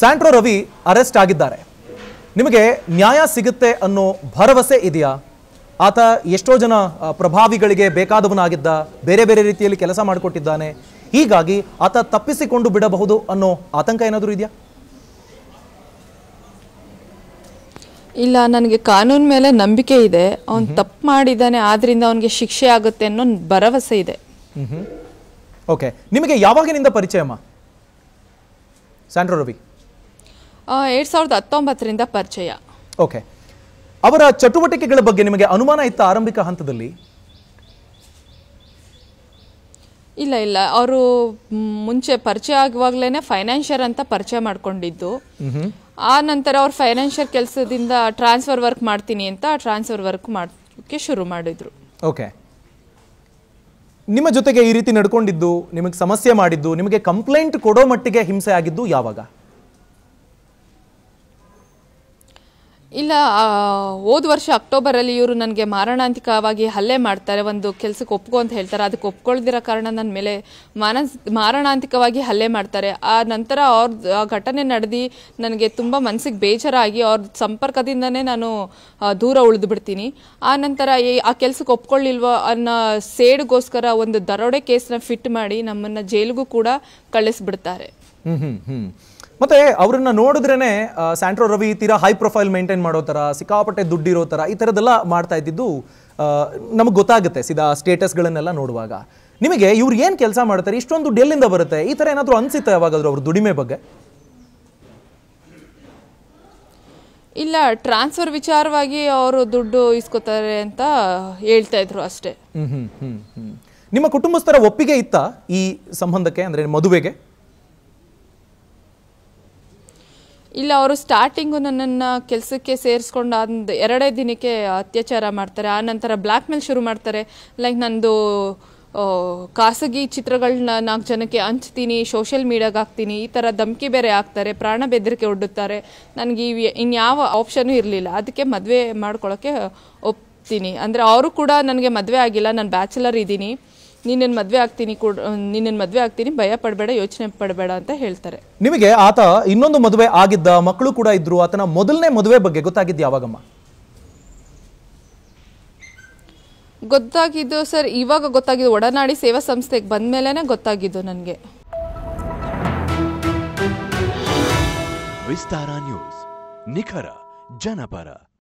Santro Ravi arrest ಆಗಿದ್ದಾರೆ ನಿಮಗೆ ನ್ಯಾಯ ಸಿಗುತ್ತೆ ಅನ್ನೋ ಭರವಸೆ ಇದೆಯಾ ಆತ ಎಷ್ಟೋ ಜನ ಪ್ರಭಾವಿಗಳಿಗೆ ಬೇಕಾದವನಾಗಿದ್ದ ಬೇರೆ ಬೇರೆ ರೀತಿಯಲ್ಲಿ ಕೆಲಸ ಮಾಡಿಕೊಟ್ಟಿದ್ದಾನೆ ಹೀಗಾಗಿ ಆತ ತಪ್ಪಿಸಿಕೊಂಡು ಬಿಡಬಹುದು ಅನ್ನೋ ಆತಂಕ ಏನಾದರೂ ಇದೆಯಾ ಇಲ್ಲ ನನಗೆ ಕಾನೂನು ಮೇಲೆ ನಂಬಿಕೆ ಇದೆ ಅವನು ತಪ್ಪು ಮಾಡಿದ್ದಾನೆ ಆದ್ರಿಂದ ಅವನಿಗೆ ಶಿಕ್ಷೆ ಆಗುತ್ತೆ ಅನ್ನೋ ಭರವಸೆ ಇದೆ ಓಕೆ ನಿಮಗೆ ಯಾವಾಗಿನಿಂದ ಪರಿಚಯ ಅಮ್ಮ ಸ್ಯಾಂಡ್ರೋ ರವಿ ಎರಡ್ ಸಾವಿರದ ಹತ್ತೊಂಬತ್ತರಿಂದ ಪರಿಚಯ ಓಕೆ ಅವರ ಚಟುವಟಿಕೆಗಳ ಬಗ್ಗೆ ನಿಮಗೆ ಅನುಮಾನ ಇತ್ತು ಆರಂಭಿಕ ಹಂತದಲ್ಲಿ ಇಲ್ಲ ಇಲ್ಲ ಅವರು ಮುಂಚೆ ಪರಿಚಯ ಆಗುವಾಗ್ಲೇನೆ ಫೈನಾನ್ಷಿಯರ್ ಅಂತ ಪರಿಚಯ ಮಾಡ್ಕೊಂಡಿದ್ದು ಆ ನಂತರ ಅವ್ರು ಫೈನಾನ್ಷಿಯರ್ ಕೆಲಸದಿಂದ ಟ್ರಾನ್ಸ್ಫರ್ ವರ್ಕ್ ಮಾಡ್ತೀನಿ ಅಂತ ಟ್ರಾನ್ಸ್ಫರ್ ವರ್ಕ್ ಮಾಡೋಕೆ ಶುರು ಮಾಡಿದ್ರು ಓಕೆ ನಿಮ್ಮ ಜೊತೆಗೆ ಈ ರೀತಿ ನಡ್ಕೊಂಡಿದ್ದು ನಿಮಗೆ ಸಮಸ್ಯೆ ಮಾಡಿದ್ದು ನಿಮಗೆ ಕಂಪ್ಲೇಂಟ್ ಕೊಡೋ ಮಟ್ಟಿಗೆ ಹಿಂಸೆ ಆಗಿದ್ದು ಯಾವಾಗ ಇಲ್ಲ ಹೋದ ವರ್ಷ ಅಕ್ಟೋಬರಲ್ಲಿ ಇವರು ನನಗೆ ಮಾರಣಾಂತಿಕವಾಗಿ ಹಲ್ಲೆ ಮಾಡ್ತಾರೆ ಒಂದು ಕೆಲಸಕ್ಕೆ ಒಪ್ಕೊ ಅಂತ ಹೇಳ್ತಾರೆ ಅದಕ್ಕೆ ಒಪ್ಕೊಳ್ದಿರೋ ಕಾರಣ ನನ್ನ ಮೇಲೆ ಮಾನಸ್ ಮಾರಣಾಂತಿಕವಾಗಿ ಹಲ್ಲೆ ಮಾಡ್ತಾರೆ ಆ ನಂತರ ಅವ್ರದ್ದು ಆ ಘಟನೆ ನಡೆದು ನನಗೆ ತುಂಬ ಮನಸ್ಸಿಗೆ ಬೇಜಾರಾಗಿ ಅವ್ರ ಸಂಪರ್ಕದಿಂದನೇ ನಾನು ದೂರ ಉಳಿದು ಬಿಡ್ತೀನಿ ಆ ನಂತರ ಆ ಕೆಲಸಕ್ಕೆ ಒಪ್ಕೊಳ್ಳಿಲ್ವೋ ಅನ್ನೋ ಸೇಡ್ಗೋಸ್ಕರ ಒಂದು ದರೋಡೆ ಕೇಸನ್ನ ಫಿಟ್ ಮಾಡಿ ನಮ್ಮನ್ನು ಜೈಲಿಗೂ ಕೂಡ ಕಳಿಸ್ಬಿಡ್ತಾರೆ ಮತ್ತೆ ಅವ್ರನ್ನ ನೋಡಿದ್ರೇನೆ ಸ್ಯಾಂಟ್ರೋ ರವಿ ತೀರಾ ಹೈ ಪ್ರೊಫೈಲ್ ಮೇಂಟೈನ್ ಮಾಡೋ ತರ ಸಿಕ್ಕಾಪಟ್ಟೆ ದುಡ್ಡಿರೋ ತರ ಈ ತರದೆಲ್ಲ ಮಾಡ್ತಾ ಇದ್ದಿದ್ದು ನಮಗೆ ಗೊತ್ತಾಗುತ್ತೆ ಸೀದಾ ಸ್ಟೇಟಸ್ಗಳನ್ನೆಲ್ಲ ನೋಡುವಾಗ ನಿಮಗೆ ಇವ್ರು ಏನು ಕೆಲಸ ಮಾಡ್ತಾರೆ ಇಷ್ಟೊಂದು ದುಡ್ಡು ಬರುತ್ತೆ ಈ ತರ ಏನಾದರೂ ಅನಿಸುತ್ತೆ ಯಾವಾಗಾದ್ರೂ ಅವ್ರ ದುಡಿಮೆ ಬಗ್ಗೆ ಇಲ್ಲ ಟ್ರಾನ್ಸ್ಫರ್ ವಿಚಾರವಾಗಿ ಅವರು ದುಡ್ಡು ಇಸ್ಕೋತಾರೆ ಅಂತ ಹೇಳ್ತಾ ಇದ್ರು ಅಷ್ಟೇ ನಿಮ್ಮ ಕುಟುಂಬಸ್ಥರ ಒಪ್ಪಿಗೆ ಇತ್ತಾ ಈ ಸಂಬಂಧಕ್ಕೆ ಅಂದ್ರೆ ಮದುವೆಗೆ ಇಲ್ಲ ಅವರು ಸ್ಟಾರ್ಟಿಂಗು ನನ್ನನ್ನು ಕೆಲಸಕ್ಕೆ ಸೇರಿಸ್ಕೊಂಡು ಅಂದು ಎರಡೇ ದಿನಕ್ಕೆ ಅತ್ಯಾಚಾರ ಮಾಡ್ತಾರೆ ಆ ನಂತರ ಬ್ಲ್ಯಾಕ್ ಮೇಲ್ ಶುರು ಮಾಡ್ತಾರೆ ಲೈಕ್ ನಂದು ಖಾಸಗಿ ಚಿತ್ರಗಳನ್ನ ನಾಲ್ಕು ಜನಕ್ಕೆ ಹಂಚ್ತೀನಿ ಸೋಷಿಯಲ್ ಮೀಡಿಯಾಗೆ ಹಾಕ್ತೀನಿ ಈ ಥರ ಧಮಕಿ ಬೇರೆ ಹಾಕ್ತಾರೆ ಪ್ರಾಣ ಬೆದರಿಕೆ ಒಡ್ಡುತ್ತಾರೆ ನನಗೆ ಈ ಇನ್ಯಾವ ಆಪ್ಷನು ಇರಲಿಲ್ಲ ಅದಕ್ಕೆ ಮದುವೆ ಮಾಡ್ಕೊಳ್ಳೋಕ್ಕೆ ಒಪ್ತೀನಿ ಅಂದರೆ ಅವರು ಕೂಡ ನನಗೆ ಮದುವೆ ಆಗಿಲ್ಲ ನಾನು ಬ್ಯಾಚುಲರ್ ಇದ್ದೀನಿ ನಿನ್ನನ್ನು ಮದುವೆ ಆಗ್ತೀನಿ ಕೂಡ ನಿನ್ನನ್ನು ಮದುವೆ ಆಗ್ತೀನಿ ಭಯ ಪಡಬೇಡ ಯೋಚನೆ ಪಡಬೇಡ ಅಂತ ಹೇಳ್ತಾರೆ ನಿಮಗೆ ಆತ ಇನ್ನೊಂದು ಮದುವೆ ಆಗಿದ್ದ ಮಕ್ಕಳು ಕೂಡ ಇದ್ರು ಆತನ ಮೊದಲನೇ ಮದುವೆ ಬಗ್ಗೆ ಗೊತ್ತಾಗಿದ್ದು ಯಾವಾಗಮ್ಮ ಗೊತ್ತಾಗಿದ್ದು ಸರ್ ಇವಾಗ ಗೊತ್ತಾಗಿದ್ದು ಒಡನಾಡಿ ಸೇವಾ ಸಂಸ್ಥೆಗೆ ಬಂದ ಮೇಲೆ ಗೊತ್ತಾಗಿದ್ದು ನನಗೆ ವಿಸ್ತಾರ ನ್ಯೂಸ್ ನಿಖರ ಜನಪರ